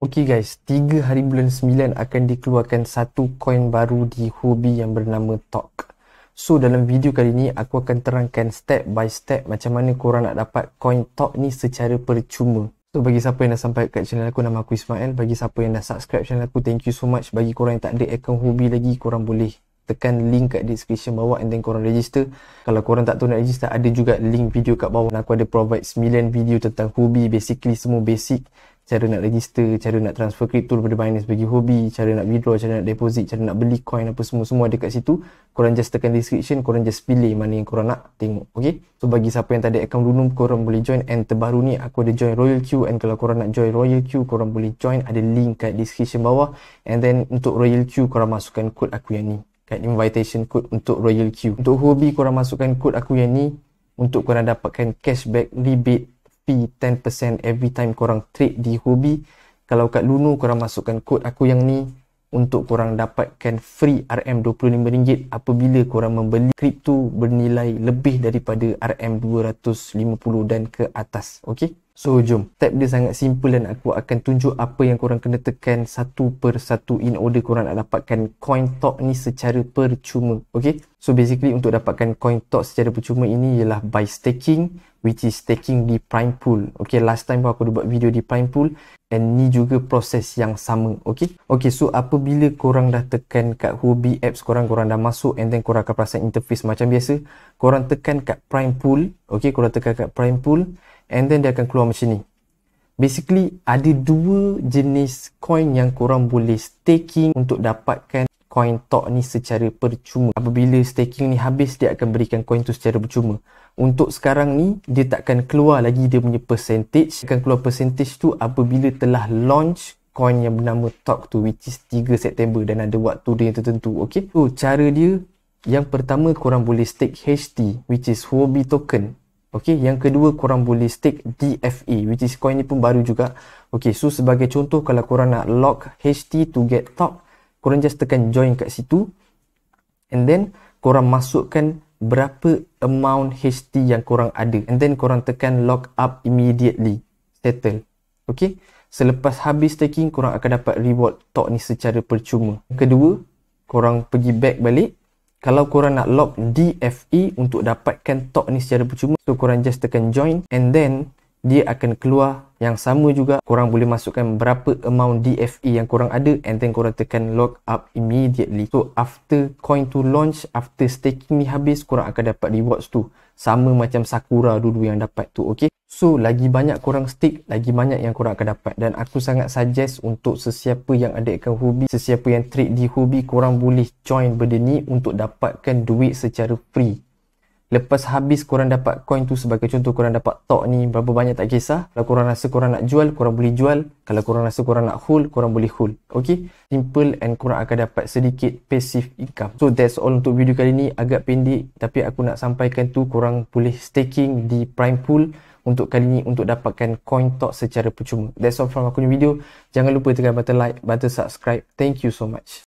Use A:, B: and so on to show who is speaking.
A: Okey guys, 3 hari bulan 9 akan dikeluarkan satu coin baru di Hobi yang bernama Tok. So dalam video kali ni aku akan terangkan step by step macam mana korang nak dapat coin Tok ni secara percuma. So bagi siapa yang dah sampai kat channel aku nama aku Ismail, bagi siapa yang dah subscribe channel aku thank you so much. Bagi korang yang tak ada account Hobi lagi korang boleh tekan link kat description bawah and then korang register. Kalau korang tak tahu nak register ada juga link video kat bawah. Dan aku ada provide 9 video tentang Hobi basically semua basic cara nak register, cara nak transfer kripto daripada Binance bagi hobi, cara nak withdraw, cara nak deposit, cara nak beli coin apa semua, semua ada kat situ. Korang just tekan description, korang just pilih mana yang korang nak tengok, okay? So bagi siapa yang tak ada account dulu, korang boleh join and terbaru ni aku ada join Royal Q. and kalau korang nak join Royal Q, korang boleh join ada link kat description bawah and then untuk Royal Q, korang masukkan kod aku yang ni kat invitation code untuk Royal Q. Untuk hobi, korang masukkan kod aku yang ni untuk korang dapatkan cashback, rebate 10% every time korang trade di Hobi. Kalau kat Luno korang masukkan kod aku yang ni untuk korang dapatkan free RM25 apabila korang membeli kripto bernilai lebih daripada RM250 dan ke atas. Okay. So jom, tab dia sangat simple dan aku akan tunjuk apa yang korang kena tekan satu per satu in order korang nak dapatkan coin talk ni secara percuma. Okay, so basically untuk dapatkan coin talk secara percuma ini ialah by staking which is staking di prime pool. Okay, last time aku dah buat video di prime pool and ni juga proses yang sama. Okay, okay so apabila korang dah tekan kat hobi apps korang, korang dah masuk and then korang akan perasan interface macam biasa, korang tekan kat prime pool Okey, korang tekan kat prime pool and then dia akan keluar macam ni. Basically, ada dua jenis coin yang korang boleh staking untuk dapatkan coin talk ni secara percuma. Apabila staking ni habis, dia akan berikan coin tu secara percuma. Untuk sekarang ni, dia takkan keluar lagi dia punya percentage. Dia akan keluar percentage tu apabila telah launch coin yang bernama talk tu which is 3 September dan ada waktu dia yang tertentu. Okay? So, cara dia yang pertama korang boleh stake HT which is Huobi token Okey, yang kedua korang boleh stake DFE, which is coin ni pun baru juga. Okey, so sebagai contoh kalau korang nak lock HT to get top, korang just tekan join kat situ. And then korang masukkan berapa amount HT yang korang ada. And then korang tekan lock up immediately. Settle. Okey. Selepas habis staking, korang akan dapat reward TOK ni secara percuma. Kedua, korang pergi back balik. Kalau korang nak log DFE untuk dapatkan talk ni secara percuma, so korang just tekan join and then dia akan keluar yang sama juga korang boleh masukkan berapa amount DFE yang korang ada and then korang tekan log up immediately so after coin to launch after staking ni habis korang akan dapat rewards tu sama macam Sakura dulu yang dapat tu ok so lagi banyak korang stake lagi banyak yang korang akan dapat dan aku sangat suggest untuk sesiapa yang ada akan hobi sesiapa yang trade di hobi korang boleh join benda ni untuk dapatkan duit secara free Lepas habis korang dapat coin tu sebagai contoh korang dapat tok ni berapa banyak tak kisah. Kalau korang rasa korang nak jual, korang boleh jual. Kalau korang rasa korang nak hold, korang boleh hold. Okay? Simple and korang akan dapat sedikit passive income. So that's all untuk video kali ni. Agak pendek tapi aku nak sampaikan tu korang boleh staking di Prime Pool untuk kali ni untuk dapatkan coin tok secara percuma. That's all from aku punya video. Jangan lupa tekan button like, button subscribe. Thank you so much.